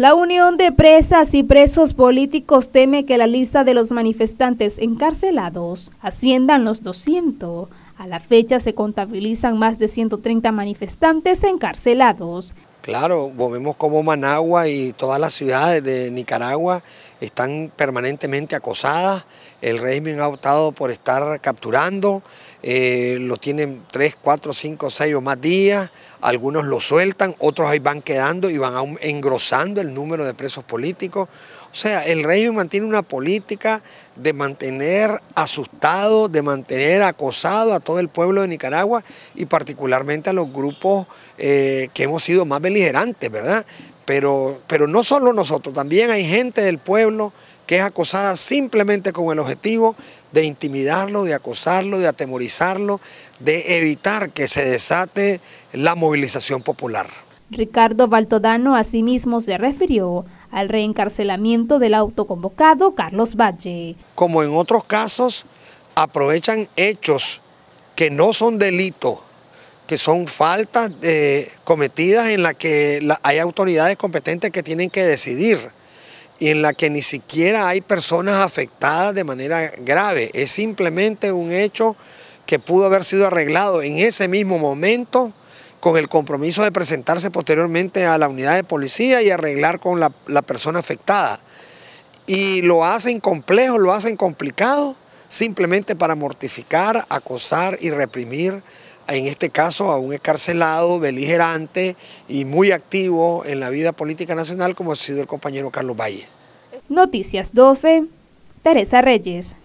La Unión de Presas y Presos Políticos teme que la lista de los manifestantes encarcelados asciendan los 200. A la fecha se contabilizan más de 130 manifestantes encarcelados. Claro, vemos como Managua y todas las ciudades de Nicaragua están permanentemente acosadas el régimen ha optado por estar capturando, eh, ...lo tienen tres, cuatro, cinco, seis o más días, algunos lo sueltan, otros ahí van quedando y van engrosando el número de presos políticos. O sea, el régimen mantiene una política de mantener asustado, de mantener acosado a todo el pueblo de Nicaragua y particularmente a los grupos eh, que hemos sido más beligerantes, ¿verdad? Pero, pero no solo nosotros, también hay gente del pueblo que es acosada simplemente con el objetivo de intimidarlo, de acosarlo, de atemorizarlo, de evitar que se desate la movilización popular. Ricardo Baltodano asimismo se refirió al reencarcelamiento del autoconvocado Carlos Valle. Como en otros casos, aprovechan hechos que no son delitos, que son faltas eh, cometidas en las que hay autoridades competentes que tienen que decidir y en la que ni siquiera hay personas afectadas de manera grave. Es simplemente un hecho que pudo haber sido arreglado en ese mismo momento con el compromiso de presentarse posteriormente a la unidad de policía y arreglar con la, persona afectada. Y lo hacen complejo, lo hacen complicado, simplemente para mortificar, acosar y reprimir en este caso a un escarcelado, beligerante y muy activo en la vida política nacional como ha sido el compañero Carlos Valle. Noticias 12, Teresa Reyes.